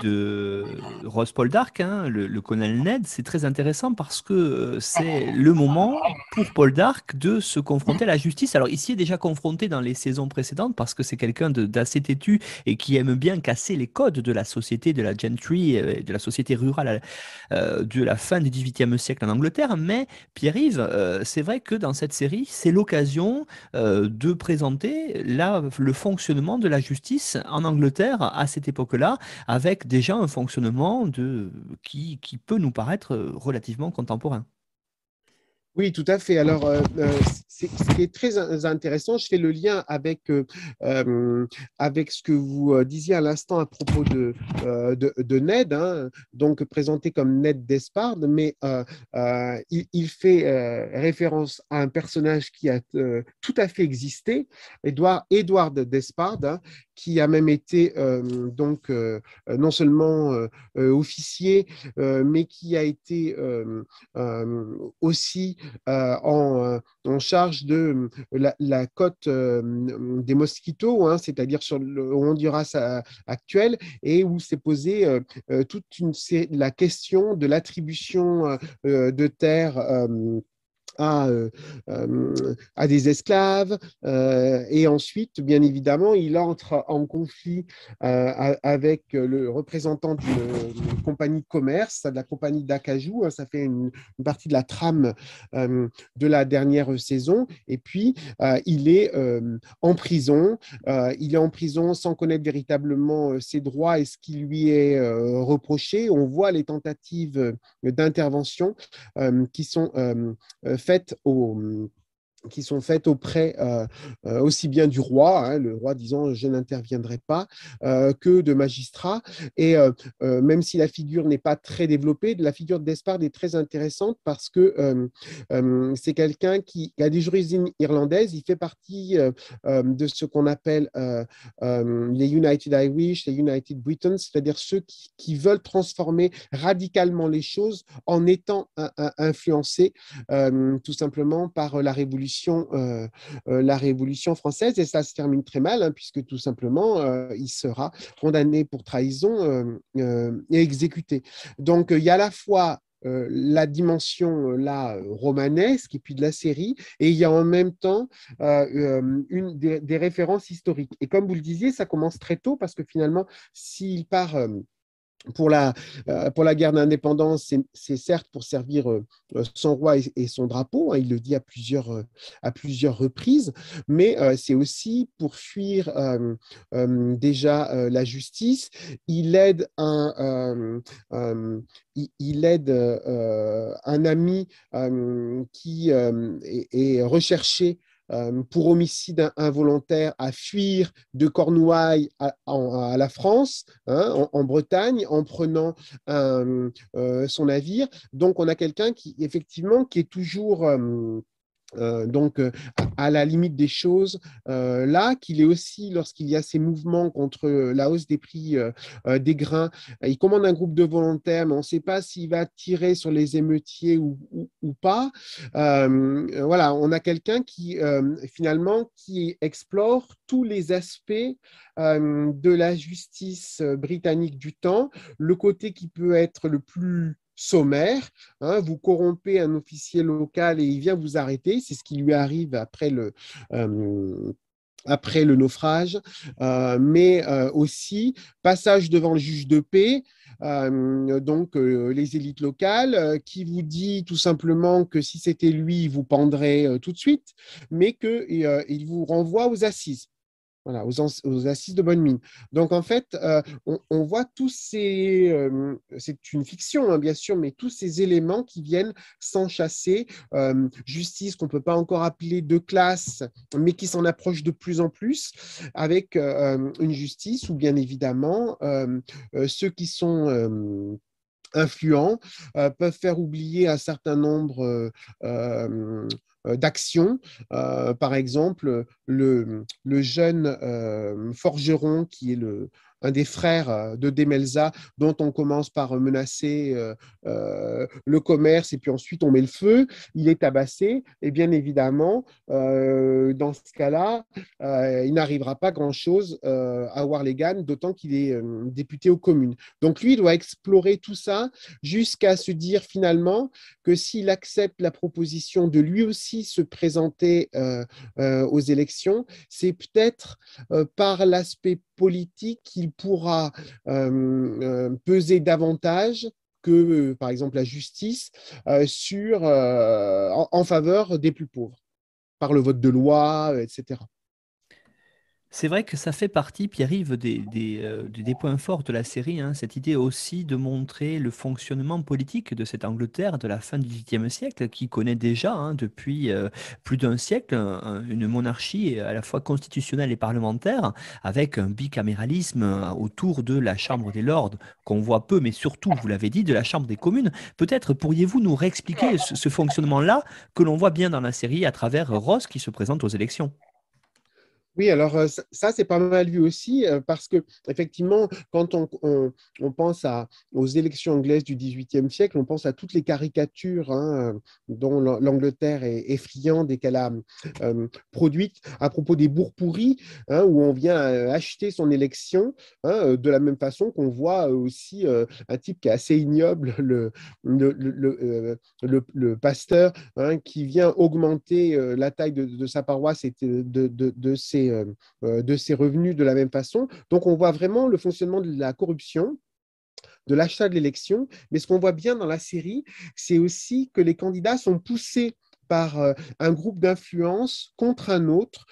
de Ross Paul Dark, hein, le, colonel Ned. C'est très intéressant parce que euh, c'est le moment pour Paul Dark de se confronter à la justice. Alors, il s'y est déjà confronté dans les saisons précédentes parce que c'est quelqu'un d'assez têtu et qui aime bien casser les codes de la société, de la gentry, euh, de la société rurale euh, de la fin du XVIIIe siècle en Angleterre. Mais Pierre-Yves, c'est vrai que dans cette série, c'est l'occasion de présenter le fonctionnement de la justice en Angleterre à cette époque-là, avec déjà un fonctionnement de, qui, qui peut nous paraître relativement contemporain. Oui, tout à fait. Alors, euh, euh, c'est ce qui est très intéressant, je fais le lien avec, euh, avec ce que vous disiez à l'instant à propos de, de, Ned, hein, donc présenté comme Ned Despard, mais il, fait référence à un personnage qui a tout à fait existé, Edward, Edward Despard, hein, qui a même été euh, donc euh, euh, non seulement officier, mais qui a été aussi en, charge de la, la côte des mosquitos, hein, c'est-à-dire sur le Honduras actuel, et où s'est posée toute une, la question de l'attribution de terres euh, euh, à, des esclaves. Euh, et ensuite, bien évidemment, il entre en conflit avec le représentant d'une compagnie de commerce, de la compagnie d'Acajou. Hein, ça fait une, une, partie de la trame de la dernière saison. Et puis, il est en prison. il est en prison sans connaître véritablement ses droits et ce qui lui est reproché. On voit les tentatives d'intervention qui sont fait au, qui sont faites auprès euh, euh, aussi bien du roi, hein, le roi disant je n'interviendrai pas, euh, que de magistrats. Et même si la figure n'est pas très développée, la figure Despard est très intéressante parce que c'est quelqu'un qui, a des jurisdictions irlandaises, il fait partie de ce qu'on appelle les United Irish, les United Britons, c'est-à-dire ceux qui, qui, veulent transformer radicalement les choses en étant influencés tout simplement par la révolution euh, euh, la révolution française, et ça se termine très mal, hein, puisque tout simplement, euh, il sera condamné pour trahison et exécuté. Donc, il y a à la fois la dimension là romanesque et puis de la série et il y a en même temps une des, références historiques et comme vous le disiez ça commence très tôt parce que finalement s'il part pour la, euh, pour la guerre d'indépendance, c'est certes pour servir euh, euh, son roi et, son drapeau, hein, il le dit à plusieurs, à plusieurs reprises, mais c'est aussi pour fuir déjà la justice. Il aide un, il, aide un ami qui est, recherché euh, pour homicide involontaire à fuir de Cornouailles à, la France, hein, en, Bretagne, en prenant euh, euh, son navire. Donc on a quelqu'un qui effectivement qui est toujours euh, donc, euh, à la limite des choses, euh, là, qu'il est aussi, lorsqu'il y a ces mouvements contre la hausse des prix des grains, il commande un groupe de volontaires, mais on ne sait pas s'il va tirer sur les émeutiers ou, ou pas. voilà, on a quelqu'un qui, finalement, qui explore tous les aspects de la justice britannique du temps, le côté qui peut être le plus sommaire. Hein, vous corrompez un officier local et il vient vous arrêter. C'est ce qui lui arrive après le, euh, après le naufrage, euh, mais euh, aussi passage devant le juge de paix, donc les élites locales, qui vous dit tout simplement que si c'était lui, il vous pendrait tout de suite, mais qu'il il vous renvoie aux assises. Voilà, aux, aux, assises de bonne mine. Donc en fait, euh, on, voit tous ces, euh, c'est une fiction hein, bien sûr, mais tous ces éléments qui viennent s'enchasser, euh, justice qu'on ne peut pas encore appeler de classe, mais qui s'en approche de plus en plus, avec une justice où bien évidemment ceux qui sont influents peuvent faire oublier un certain nombre euh, d'action. Euh, par exemple, le, jeune euh, forgeron qui est le, un des frères de Demelza, dont on commence par menacer le commerce et puis ensuite on met le feu, il est tabassé, et bien évidemment, dans ce cas-là, il n'arrivera pas grand-chose à Warlegan, d'autant qu'il est député aux communes. Donc lui, il doit explorer tout ça jusqu'à se dire finalement que s'il accepte la proposition de lui aussi se présenter euh, euh, aux élections, c'est peut-être euh, par l'aspect politique qu'il pourra peser davantage que, par exemple, la justice sur, en faveur des plus pauvres par le vote de loi, etc. C'est vrai que ça fait partie, Pierre-Yves, des, euh, points forts de la série, hein, cette idée aussi de montrer le fonctionnement politique de cette Angleterre de la fin du XVIIIe siècle, qui connaît déjà hein, depuis euh, plus d'un siècle une monarchie à la fois constitutionnelle et parlementaire, avec un bicaméralisme euh, autour de la Chambre des Lords, qu'on voit peu, mais surtout, vous l'avez dit, de la Chambre des communes. Peut-être pourriez-vous nous réexpliquer ce fonctionnement-là que l'on voit bien dans la série à travers Ross qui se présente aux élections oui, alors euh, ça, c'est pas mal vu aussi, euh, parce que effectivement, quand on, on, pense aux élections anglaises du XVIIIe siècle, on pense à toutes les caricatures hein, euh, dont l'Angleterre est, effrayante et qu'elle a produite produites à propos des bourgs pourris, hein, où on vient acheter son élection, hein, de la même façon qu'on voit aussi un type qui est assez ignoble, le, le, pasteur, qui vient augmenter la taille de, sa paroisse et de, de, de ses euh, euh, de ses revenus de la même façon. Donc on voit vraiment le fonctionnement de la corruption de l'achat de l'élection, mais ce qu'on voit bien dans la série, c'est aussi que les candidats sont poussés par euh, un groupe d'influence contre un autre,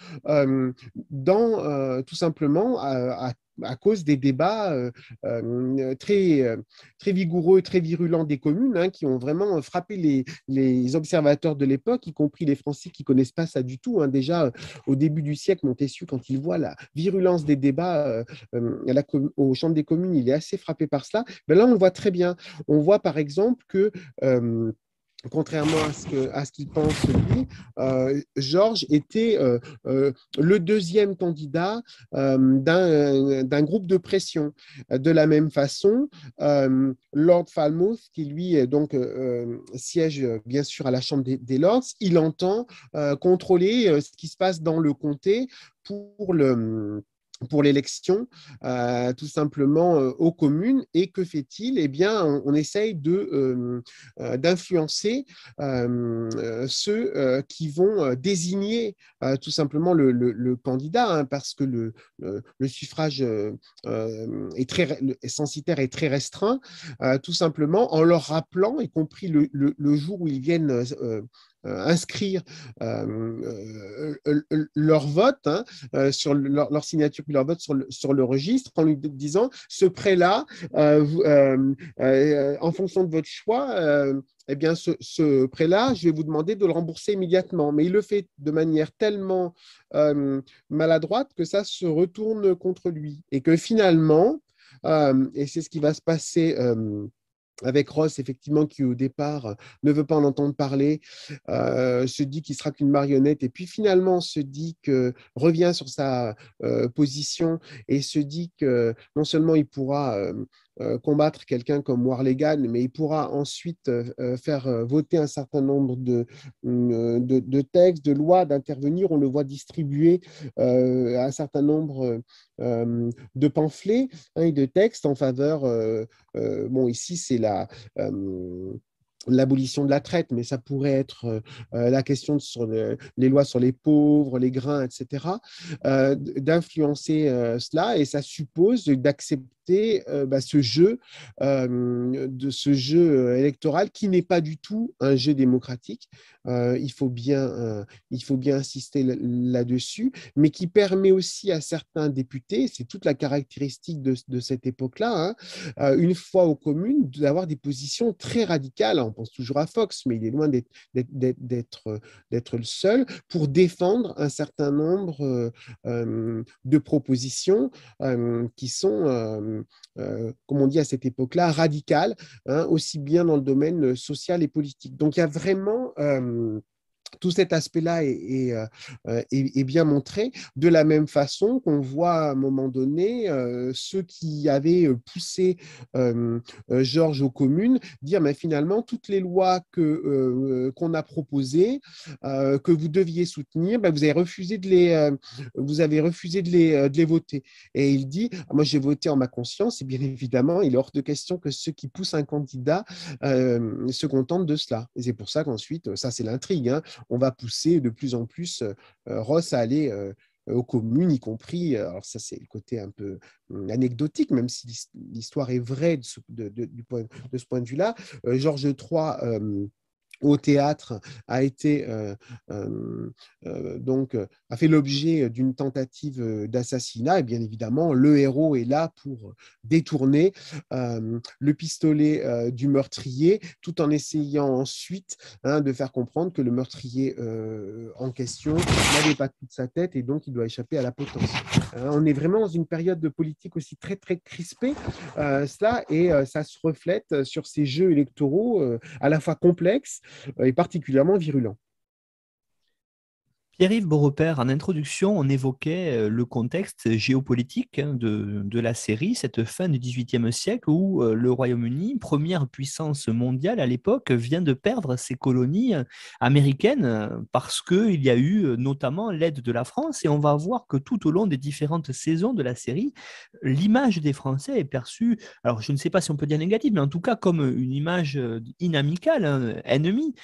dans tout simplement à à cause des débats euh, euh, très, euh, très vigoureux, très virulents des communes, hein, qui ont vraiment frappé les, observateurs de l'époque, y compris les Français qui connaissent pas ça du tout. Hein. Déjà au début du siècle, Montessu, quand il voit la virulence des débats à la, aux chambres des communes, il est assez frappé par cela. mais ben là, on voit très bien. On voit par exemple que contrairement à ce qu'il pense lui, euh, Georges était euh, euh, le deuxième candidat d'un, groupe de pression. De la même façon, Lord Falmouth, qui lui donc siège bien sûr à la Chambre des Lords, il entend contrôler ce qui se passe dans le comté pour le pour l'élection, euh, tout simplement euh, aux communes. Et que fait-il Eh bien, on, essaye de euh, d'influencer ceux qui vont désigner tout simplement le, candidat, hein, parce que le, suffrage est très censitaire est très restreint, tout simplement en leur rappelant, y compris le, jour où ils viennent euh, inscrire euh, euh, leur vote, hein, sur leur, signature leur vote sur le, registre, en lui disant ce prêt-là, en fonction de votre choix, et eh bien, ce, prêt-là, je vais vous demander de le rembourser immédiatement. Mais il le fait de manière tellement maladroite que ça se retourne contre lui. Et que finalement, et c'est ce qui va se passer avec Ross, effectivement, qui au départ euh, ne veut pas en entendre parler, euh, se dit qu'il sera qu'une marionnette, et puis finalement se dit que revient sur sa euh, position et se dit que non seulement il pourra euh, combattre quelqu'un comme Warlegan, mais il pourra ensuite euh, euh, faire voter un certain nombre mm, de, de, textes, de lois, d'intervenir. On le voit distribuer un certain nombre de pamphlets hein, et de textes en faveur, bon, ici, c'est la l'abolition de la traite, mais ça pourrait être la question sur les lois sur les pauvres, les grains, etc., d'influencer cela, et ça suppose d'accepter euh, bah, ce jeu euh, de ce jeu euh, électoral qui n'est pas du tout un jeu démocratique. il faut bien il faut bien insister là-dessus, mais qui permet aussi à certains députés, c'est toute la caractéristique de, cette époque-là, hein, une fois aux communes, d'avoir des positions très radicales. On pense toujours à Fox, mais il est loin d'être le seul pour défendre un certain nombre de propositions qui sont, euh, euh, comme on dit à cette époque-là, radicales, hein, aussi bien dans le domaine euh, social et politique. Donc il y a vraiment tout cet aspect-là euh, euh, est, bien montré, de la même façon qu'on voit à un moment donné euh, ceux qui avaient poussé Georges aux communes dire, mais finalement, toutes les lois que, qu'on a proposées, que vous deviez soutenir, ben, vous, avez refusé de les, vous avez refusé de voter. Et il dit, ah, moi j'ai voté en ma conscience, et bien évidemment, il est hors de question que ceux qui poussent un candidat se contentent de cela. Et c'est pour ça qu'ensuite, ça c'est l'intrigue. Hein, on va pousser de plus en plus euh, euh, Ross à aller euh, aux communes, y compris, alors ça c'est le côté un peu hum, anecdotique, même si l'histoire est vraie de ce, ce point de vue-là, Georges III au théâtre a été euh, euh, euh, donc a fait l'objet d'une tentative d'assassinat et bien évidemment le héros est là pour détourner le pistolet du meurtrier tout en essayant ensuite hein, de faire comprendre que le meurtrier en question n'avait pas toute sa tête et donc il doit échapper à la potence. on est vraiment dans une période de politique aussi très très crispée cela et ça se reflète sur ces jeux électoraux à la fois complexes est euh, particulièrement virulent. Pierre-Yves Beaurepaire, en introduction, on évoquait euh, le contexte géopolitique hein, de, de, la série, cette fin du XVIIIe siècle où euh, le Royaume-Uni, première puissance mondiale à l'époque, vient de perdre ses colonies euh, américaines parce qu'il y a eu notamment l'aide de la France. Et on va voir que tout au long des différentes saisons de la série, l'image des Français est perçue, alors je ne sais pas si on peut dire négative, mais en tout cas comme une image inamicale, hein, ennemie,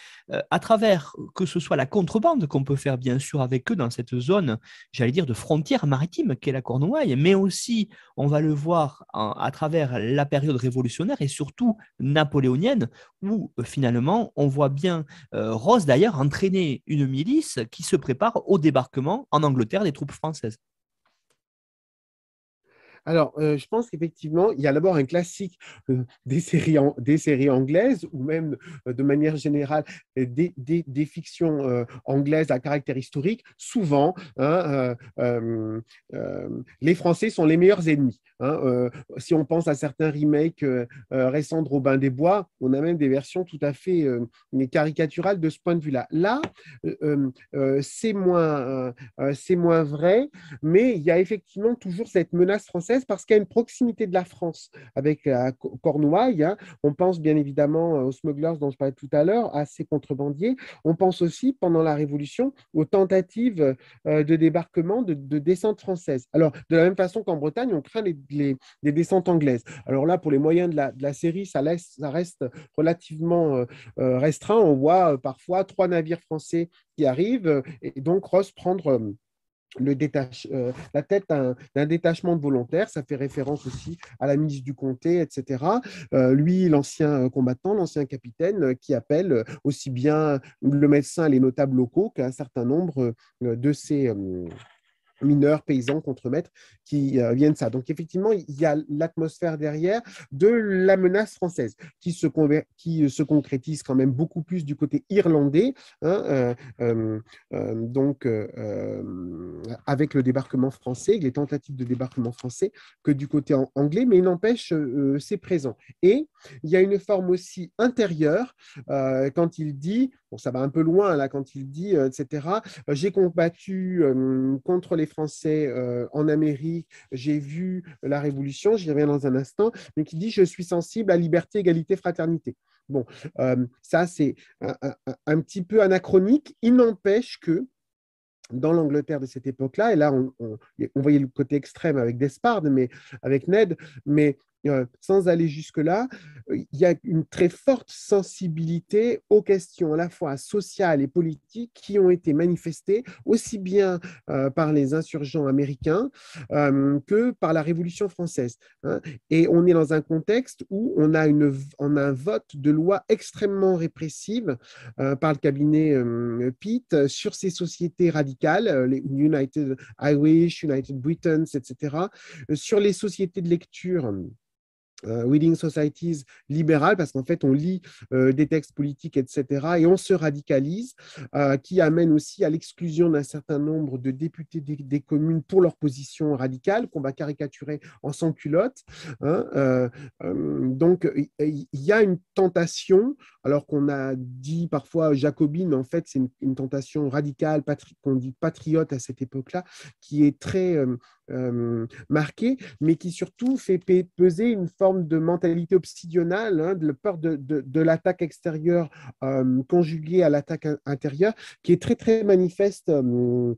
à travers que ce soit la contrebande qu'on peut faire bien sûr avec eux dans cette zone, j'allais dire, de frontière maritime qu'est la Cornouaille, mais aussi, on va le voir à travers la période révolutionnaire et surtout napoléonienne, où euh, finalement, on voit bien Rose euh, Ross d'ailleurs entraîner une milice qui se prépare au débarquement en Angleterre des troupes françaises. Alors, euh, je pense qu'effectivement, il y a d'abord un classique euh, des, séries des séries anglaises ou même euh, de manière générale des, des, fictions anglaises à caractère historique. Souvent, hein, les Français sont les meilleurs ennemis. Hein, si on pense à certains remakes récents de Robin des Bois, on a même des versions tout à fait caricaturales de ce point de vue-là. Là, c'est moins, moins vrai, mais il y a effectivement toujours cette menace française parce qu'il y a une proximité de la France avec la Cornouaille. Hein, on pense bien évidemment euh, aux smugglers dont je parlais tout à l'heure, à ces contrebandiers. On pense aussi, pendant la Révolution, aux tentatives euh, de débarquement de, descente française. Alors, de la même façon qu'en Bretagne, on craint les, descentes anglaises. Alors là, pour les moyens de la, de la série, ça, ça, reste relativement euh, restreint. On voit parfois trois navires français qui arrivent et donc Ross prendre le euh, la tête d'un détachement de volontaires, ça fait référence aussi à la ministre du comté, etc. Euh, lui, l'ancien euh, combattant, l'ancien capitaine, qui appelle aussi bien le médecin, les notables locaux qu'un certain nombre de ces mineurs, paysans, contre-maîtres, qui viennent euh, viennent ça. Donc effectivement, il y a l'atmosphère derrière de la menace française qui se, qui euh, se concrétise quand même beaucoup plus du côté irlandais, hein, euh, donc avec le débarquement français, les tentatives de débarquement français, que du côté anglais, mais il n'empêche, c'est présent. Et il y a une forme aussi intérieure quand il dit ça va un peu loin là quand il dit, euh, etc. Euh, j'ai combattu euh, contre les Français en Amérique, j'ai vu la Révolution, j'y reviens dans un instant, mais qui dit je suis sensible à liberté, égalité, fraternité. Bon, ça c'est un, petit peu anachronique. Il n'empêche que dans l'Angleterre de cette époque-là, et là on, on, voyait le côté extrême avec Despard, mais avec Ned, mais euh, sans aller jusque-là, il y a une très forte sensibilité aux questions à la fois sociales et politiques qui ont été manifestées aussi bien euh, par les insurgents américains euh, que par la Révolution française. Hein. Et on est dans un contexte où on a, une, un vote de loi extrêmement répressive par le cabinet Pitt sur ces sociétés radicales, les United Irish, United Britons, etc., sur les sociétés de lecture Reading euh, Societies libérales, parce qu'en fait, on lit euh, des textes politiques, etc., et on se radicalise, euh, qui amène aussi à l'exclusion d'un certain nombre de députés des, communes pour leur position radicale, qu'on va caricaturer en sans-culotte. Hein, donc, il y a une tentation, alors qu'on a dit parfois jacobine, en fait, c'est une, tentation radicale, qu'on dit patriote à cette époque-là, qui est très euh, marqué mais qui surtout fait peser une forme de mentalité obsidionale, hein, de peur de, de, l'attaque extérieure euh, conjuguée à l'attaque intérieure, qui est très très manifeste. Euh,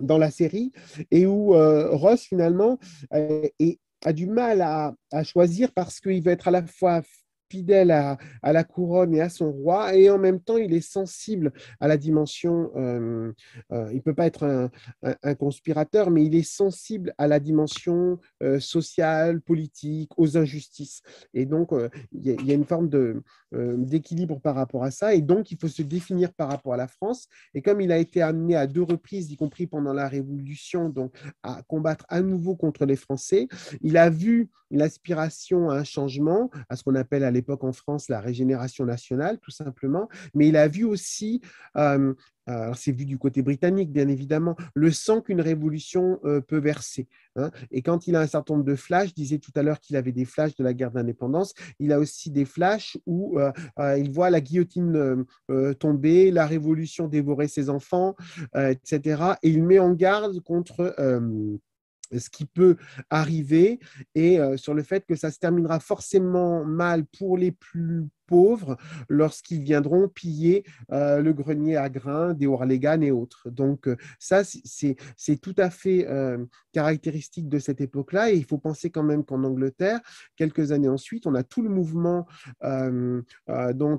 dans la série, et où Ross finalement a du mal à, à choisir parce qu'il va être à la fois fidèle à, la couronne et à son roi, et en même temps, il est sensible à la dimension, euh, euh, il ne peut pas être un, conspirateur, mais il est sensible à la dimension euh, sociale, politique, aux injustices. Et donc, il y, a une forme d'équilibre par rapport à ça, et donc, il faut se définir par rapport à la France. Et comme il a été amené à deux reprises, y compris pendant la Révolution, donc, à combattre à nouveau contre les Français, il a vu l'aspiration à un changement, à ce qu'on appelle à époque en France la régénération nationale, tout simplement, mais il a vu aussi, euh, c'est vu du côté britannique bien évidemment, le sang qu'une révolution euh, peut verser. Hein. Et quand il a un certain nombre de flashs, je disais tout à l'heure qu'il avait des flashs de la guerre d'indépendance, il a aussi des flashs où euh, il voit la guillotine tomber, la révolution dévorer ses enfants, etc. Et il met en garde contre ce qui peut arriver et euh, sur le fait que ça se terminera forcément mal pour les plus pauvres lorsqu'ils viendront piller euh, le grenier à grains des Orléganes et autres. Donc euh, ça, c'est tout à fait euh, caractéristique de cette époque-là. Et il faut penser quand même qu'en Angleterre, quelques années ensuite, on a tout le mouvement dont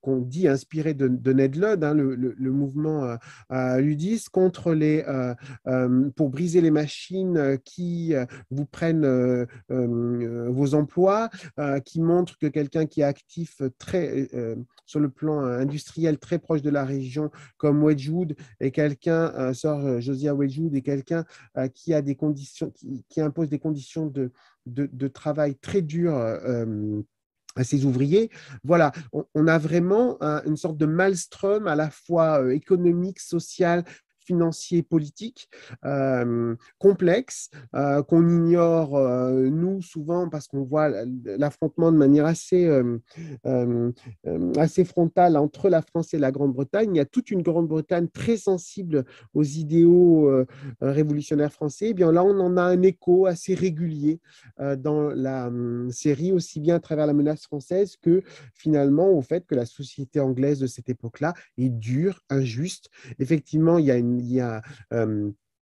qu'on dit inspiré de, Ned Ludd, hein, le, mouvement ludiste contre les pour briser les machines qui vous prennent vos emplois, qui montrent que quelqu'un qui est actif euh, très, euh, euh, sur le plan industriel très proche de la région, comme Wedgwood, et quelqu'un, euh, sœur Josia Wedgwood, et quelqu'un qui a des conditions, qui, impose des conditions de, de, travail très dures à ses ouvriers. Voilà, on, a vraiment une sorte de maelstrom à la fois économique, social, financier, politique euh, complexe euh, qu'on ignore euh, nous souvent parce qu'on voit l'affrontement de manière assez, euh, assez frontale entre la France et la Grande-Bretagne. Il y a toute une Grande-Bretagne très sensible aux idéaux révolutionnaires français. Et eh bien là, on en a un écho assez régulier dans la hum, série, aussi bien à travers la menace française que finalement au fait que la société anglaise de cette époque-là est dure, injuste. Effectivement, il y a une il y a euh,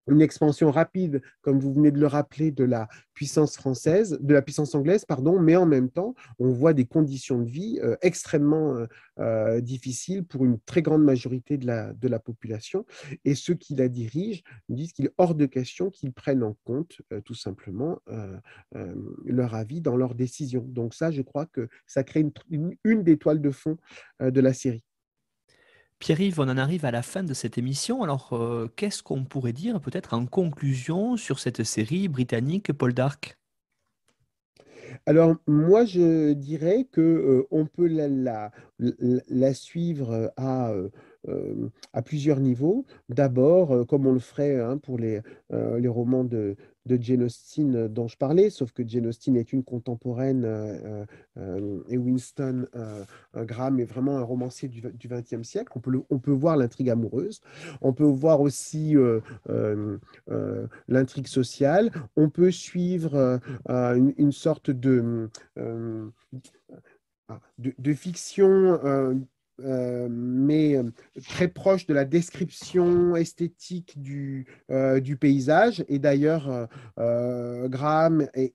une expansion rapide, comme vous venez de le rappeler, de la puissance française, de la puissance anglaise, pardon, mais en même temps, on voit des conditions de vie euh, extrêmement euh, difficiles pour une très grande majorité de la, population. Et ceux qui la dirigent disent qu'il est hors de question qu'ils prennent en compte tout simplement leur avis dans leurs décisions. Donc ça, je crois que ça crée une, une des toiles de fond de la série. Pierre-Yves, on en arrive à la fin de cette émission. Alors, euh, qu'est-ce qu'on pourrait dire peut-être en conclusion sur cette série britannique Paul Dark alors moi je dirais que euh, on peut la, suivre à euh, euh, à plusieurs niveaux. D'abord, euh, comme on le ferait hein, pour les, euh, les romans de, Jane Austen dont je parlais, sauf que Jane Austen est une contemporaine et Winston Graham est vraiment un romancier du XXe siècle. On peut, on peut voir l'intrigue amoureuse, on peut voir aussi l'intrigue sociale, on peut suivre une, sorte de... De, de, fiction euh, mais euh, très proche de la description esthétique du, euh, du paysage. Et d'ailleurs, Graham et,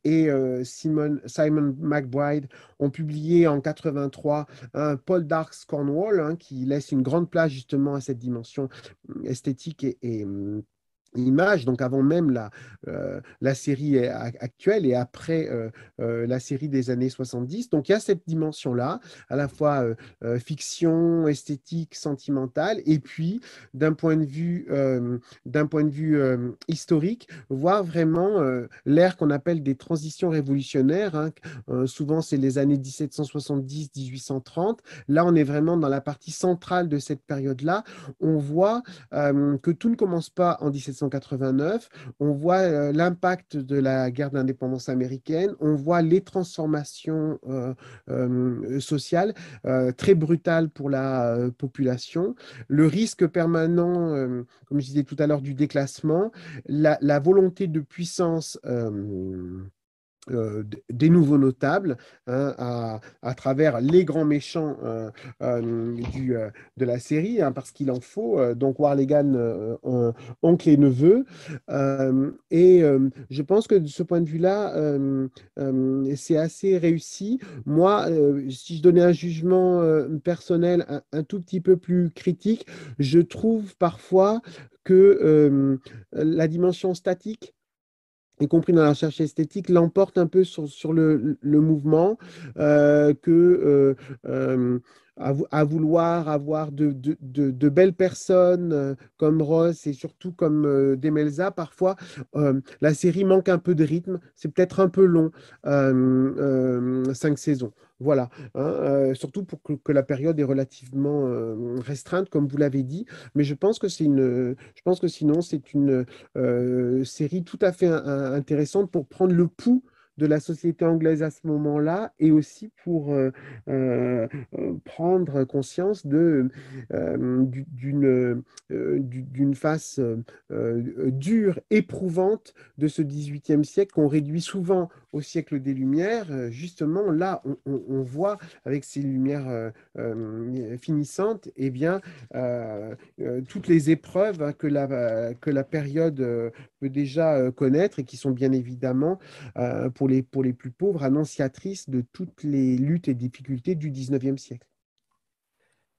Simon, Simon McBride ont publié en 83 un Paul Dark's Cornwall hein, qui laisse une grande place justement à cette dimension esthétique et, et hum, image donc avant même la, euh, la série actuelle et après euh, euh, la série des années 70. Donc il y a cette dimension-là, à la fois fiction, esthétique, sentimentale, et puis d'un point de vue, d'un point de vue historique, voir vraiment l'ère qu'on appelle des transitions révolutionnaires. Hein, souvent, c'est les années 1770-1830. Là, on est vraiment dans la partie centrale de cette période-là. On voit que tout ne commence pas en 1770 on voit euh, l'impact de la guerre d'indépendance américaine, on voit les transformations euh, euh, sociales très brutales pour la population, le risque permanent, comme je disais tout à l'heure, du déclassement, la, volonté de puissance euh, des nouveaux notables hein, à, travers les grands méchants euh, euh, de la série, hein, parce qu'il en faut. donc Warlegan, oncle et neveu. et je pense que de ce point de vue-là, c'est assez réussi. Moi, si je donnais un jugement personnel un, tout petit peu plus critique, je trouve parfois que la dimension statique y compris dans la recherche esthétique, l'emporte un peu sur, le, mouvement euh, que euh, euh, à, vouloir avoir de, de, belles personnes comme Ross et surtout comme Demelza, parfois la série manque un peu de rythme, c'est peut-être un peu long, cinq saisons. Voilà, hein, euh, surtout pour que, la période est relativement euh, restreinte, comme vous l'avez dit. Mais je pense que c'est une, je pense que sinon c'est une euh, série tout à fait intéressante pour prendre le pouls de la société anglaise à ce moment-là et aussi pour euh, euh, euh, prendre conscience d'une face dure, éprouvante de ce XVIIIe siècle qu'on réduit souvent au siècle des Lumières. Justement, là, on, voit avec ces lumières finissantes et eh bien, toutes les épreuves hein, que, la, que la période peut déjà connaître et qui sont bien évidemment pour pour les, plus pauvres, annonciatrice de toutes les luttes et difficultés du 19e siècle.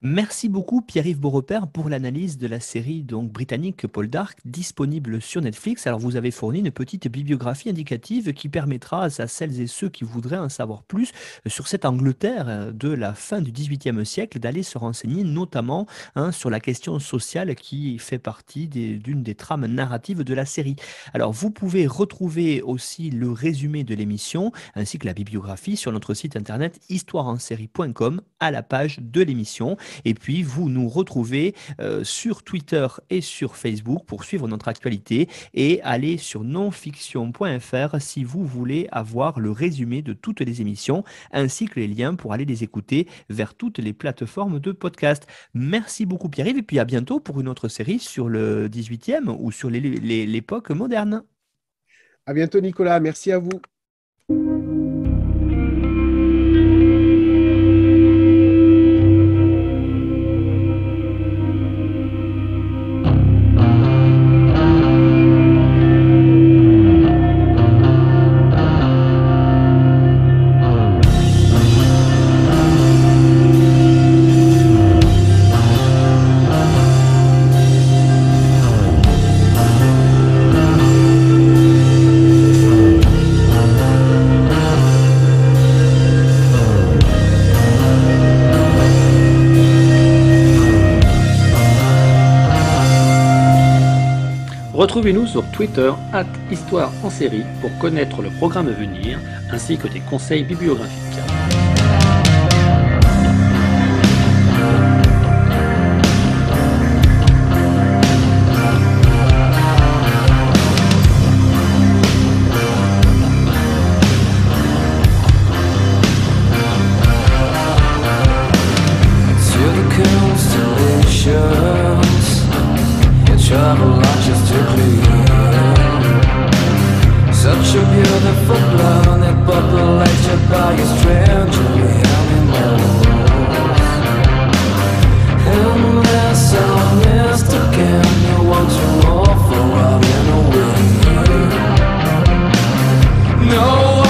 Merci beaucoup Pierre-Yves Beaurepaire pour l'analyse de la série donc britannique Paul Dark disponible sur Netflix. Alors vous avez fourni une petite bibliographie indicative qui permettra à celles et ceux qui voudraient en savoir plus sur cette Angleterre de la fin du XVIIIe siècle d'aller se renseigner notamment hein, sur la question sociale qui fait partie d'une des, trames narratives de la série. Alors vous pouvez retrouver aussi le résumé de l'émission ainsi que la bibliographie sur notre site internet histoireensérie.com à la page de l'émission. Et puis, vous nous retrouvez euh, sur Twitter et sur Facebook pour suivre notre actualité et aller sur nonfiction.fr si vous voulez avoir le résumé de toutes les émissions ainsi que les liens pour aller les écouter vers toutes les plateformes de podcast. Merci beaucoup Pierre-Yves et puis à bientôt pour une autre série sur le 18e ou sur l'époque moderne. À bientôt Nicolas, merci à vous. suivez nous sur Twitter, at Histoire en série, pour connaître le programme à venir, ainsi que des conseils bibliographiques. double arches to clear Such a beautiful clown It populates your body strangely animals Endless song is the can You want to offer up in a No